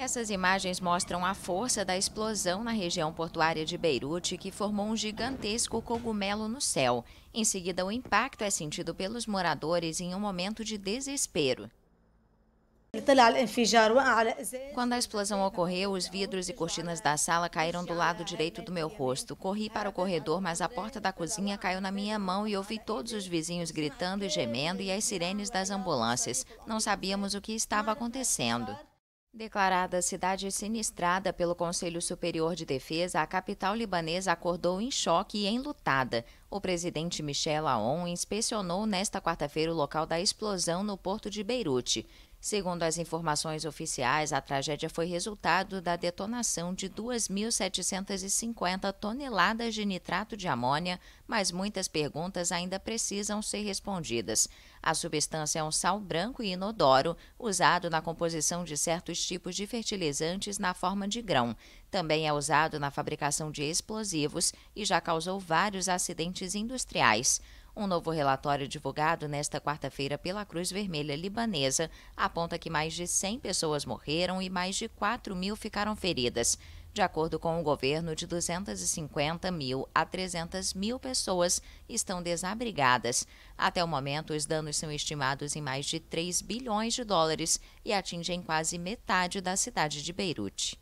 Essas imagens mostram a força da explosão na região portuária de Beirute, que formou um gigantesco cogumelo no céu. Em seguida, o impacto é sentido pelos moradores em um momento de desespero. Quando a explosão ocorreu, os vidros e cortinas da sala caíram do lado direito do meu rosto. Corri para o corredor, mas a porta da cozinha caiu na minha mão e ouvi todos os vizinhos gritando e gemendo e as sirenes das ambulâncias. Não sabíamos o que estava acontecendo. Declarada cidade sinistrada pelo Conselho Superior de Defesa, a capital libanesa acordou em choque e enlutada. O presidente Michel Aoun inspecionou nesta quarta-feira o local da explosão no porto de Beirute. Segundo as informações oficiais, a tragédia foi resultado da detonação de 2.750 toneladas de nitrato de amônia, mas muitas perguntas ainda precisam ser respondidas. A substância é um sal branco e inodoro, usado na composição de certos tipos de fertilizantes na forma de grão. Também é usado na fabricação de explosivos e já causou vários acidentes industriais. Um novo relatório divulgado nesta quarta-feira pela Cruz Vermelha Libanesa aponta que mais de 100 pessoas morreram e mais de 4 mil ficaram feridas. De acordo com o governo, de 250 mil a 300 mil pessoas estão desabrigadas. Até o momento, os danos são estimados em mais de 3 bilhões de dólares e atingem quase metade da cidade de Beirute.